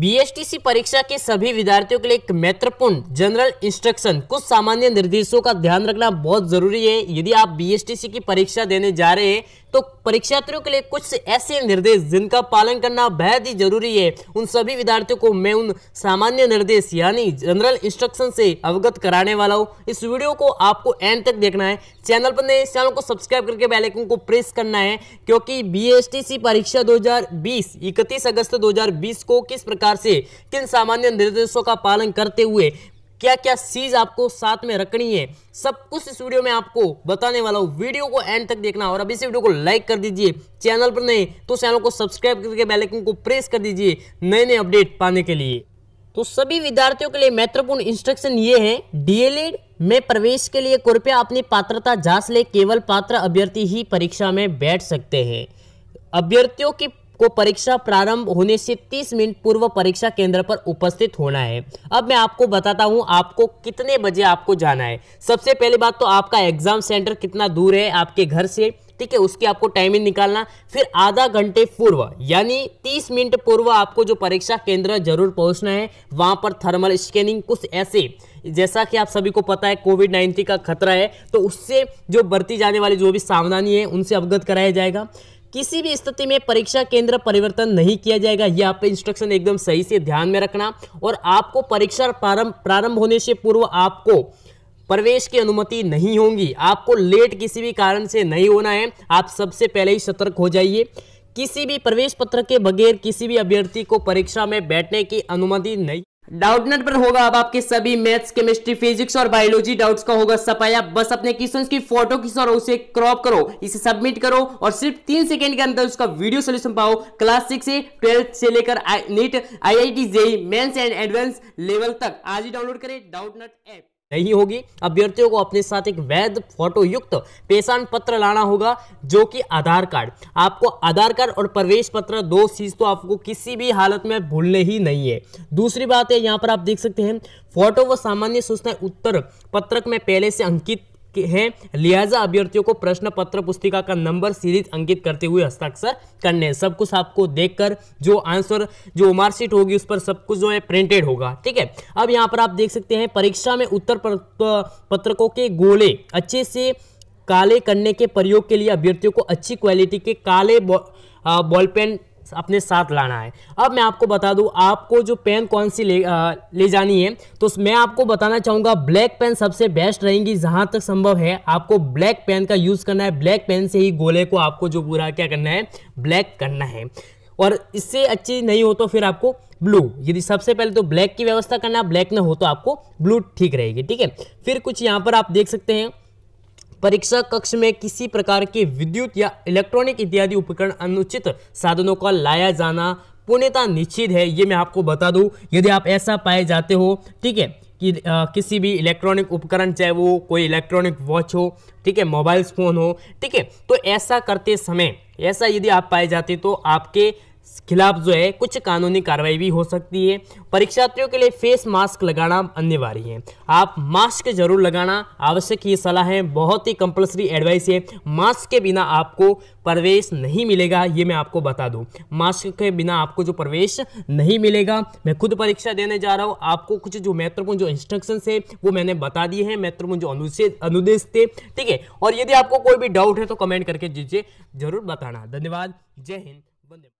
B परीक्षा के सभी विद्यार्थियों के लिए एक महत्वपूर्ण जनरल इंस्ट्रक्शन कुछ सामान्य निर्देशों का ध्यान रखना बहुत जरूरी है यदि आप बी की परीक्षा देने जा रहे हैं तो परीक्षार्थियों के लिए कुछ ऐसे निर्देश जिनका पालन करना बेहद ही जरूरी है उन सभी विद्यार्थियों को मैं उन सामान्य निर्देश यानी जनरल इंस्ट्रक्शन से अवगत कराने वाला हूँ इस वीडियो को आपको एंड तक देखना है चैनल पर नए चैनल को सब्सक्राइब करके बेलाइकन को प्रेस करना है क्योंकि बी परीक्षा दो हजार अगस्त दो को किस प्रकार सरकार से किन सामान्य निर्देशों का पालन करते हुए क्या क्या चीज़ आपको साथ में रखनी है सब कुछ इस वीडियो में आपको बताने वाला हूँ वीडियो को एंड तक देखना और अभी से वीडियो को लाइक कर दीजिए चैनल पर नहीं तो चैनल को सब्सक्राइब करके बेल आइकन को प्रेस कर दीजिए नए नए अपडेट पाने के लिए तो सभी विद्यार्थियों के लिए महत्वपूर्ण इंस्ट्रक्शन ये है डीएलएड में प्रवेश के लिए कृपया अपनी पात्रता जांच ले केवल पात्र अभ्यर्थी ही परीक्षा में बैठ सकते हैं अभ्यर्थियों की को परीक्षा प्रारंभ होने से 30 मिनट पूर्व परीक्षा केंद्र पर उपस्थित होना है अब मैं आपको बताता हूं आपको कितने बजे आपको जाना है सबसे पहली बात तो आपका एग्जाम सेंटर कितना दूर है आपके घर से ठीक है उसकी आपको टाइमिंग निकालना फिर आधा घंटे पूर्व यानी 30 मिनट पूर्व आपको जो परीक्षा केंद्र जरूर पहुंचना है वहां पर थर्मल स्कैनिंग कुछ ऐसे जैसा कि आप सभी को पता है कोविड नाइन्टीन का खतरा है तो उससे जो बरती जाने वाली जो भी सावधानी है उनसे अवगत कराया जाएगा किसी भी स्थिति में परीक्षा केंद्र परिवर्तन नहीं किया जाएगा यह आपका इंस्ट्रक्शन एकदम सही से ध्यान में रखना और आपको परीक्षा प्रारंभ होने से पूर्व आपको प्रवेश की अनुमति नहीं होगी आपको लेट किसी भी कारण से नहीं होना है आप सबसे पहले ही सतर्क हो जाइए किसी भी प्रवेश पत्र के बगैर किसी भी अभ्यर्थी को परीक्षा में बैठने की अनुमति नहीं डाउटनेट पर होगा अब आपके सभी मैथ्स केमिस्ट्री फिजिक्स और बायोलॉजी डाउट्स का होगा सफाया बस अपने क्वेश्चंस की फोटो खींचो और उसे क्रॉप करो इसे सबमिट करो और सिर्फ तीन सेकंड के अंदर उसका वीडियो सोल्यूशन पाओ क्लास सिक्स से ट्वेल्थ से लेकर NEET I I T JEE mains and advance level तक आज ही डाउनलोड करें डाउटनेट ऐप नहीं होगी अभ्यर्थियों को अपने साथ एक वैध फोटो युक्त पेशान पत्र लाना होगा जो कि आधार कार्ड आपको आधार कार्ड और प्रवेश पत्र दो चीज तो आपको किसी भी हालत में भूलने ही नहीं है दूसरी बात है यहाँ पर आप देख सकते हैं फोटो व सामान्य सूचना उत्तर पत्रक में पहले से अंकित हैं लिहाजा अभ्यर्थियों को प्रश्न पत्र पुस्तिका का नंबर सीरीज अंकित करते हुए हस्ताक्षर करने सब कुछ आपको देखकर जो आंसर जो मार्कशीट होगी उस पर सब कुछ जो है प्रिंटेड होगा ठीक है अब यहाँ पर आप देख सकते हैं परीक्षा में उत्तर पत्रकों के गोले अच्छे से काले करने के प्रयोग के लिए अभ्यर्थियों को अच्छी क्वालिटी के काले बॉल पेन अपने साथ लाना है अब मैं आपको बता दूं आपको जो पेन कौन सी ले आ, ले जानी है तो मैं आपको बताना चाहूँगा ब्लैक पेन सबसे बेस्ट रहेंगी जहाँ तक संभव है आपको ब्लैक पेन का यूज़ करना है ब्लैक पेन से ही गोले को आपको जो पूरा क्या करना है ब्लैक करना है और इससे अच्छी नहीं हो तो फिर आपको ब्लू यदि सबसे पहले तो ब्लैक की व्यवस्था करना ब्लैक ना हो तो आपको ब्लू ठीक रहेगी ठीक है फिर कुछ यहाँ पर आप देख सकते हैं परीक्षा कक्ष में किसी प्रकार के विद्युत या इलेक्ट्रॉनिक इत्यादि उपकरण अनुचित साधनों का लाया जाना पूर्णता निश्चित है ये मैं आपको बता दूं यदि आप ऐसा पाए जाते हो ठीक है कि आ, किसी भी इलेक्ट्रॉनिक उपकरण चाहे वो कोई इलेक्ट्रॉनिक वॉच हो ठीक है मोबाइल फ़ोन हो ठीक है तो ऐसा करते समय ऐसा यदि आप पाए जाते तो आपके खिलाफ जो है कुछ कानूनी कार्रवाई भी हो सकती है परीक्षार्थियों के लिए फेस मास्क लगाना अनिवार्य है आप मास्क जरूर लगाना आवश्यक ये सलाह है बहुत ही कंपलसरी एडवाइस है मास्क के बिना आपको प्रवेश नहीं मिलेगा ये मैं आपको बता दूं मास्क के बिना आपको जो प्रवेश नहीं मिलेगा मैं खुद परीक्षा देने जा रहा हूँ आपको कुछ जो महत्वपूर्ण जो इंस्ट्रक्शन है वो मैंने बता दिए हैं महत्वपूर्ण जो अनुदेश थे ठीक है और यदि आपको कोई भी डाउट है तो कमेंट करके दीजिए जरूर बताना धन्यवाद जय हिंद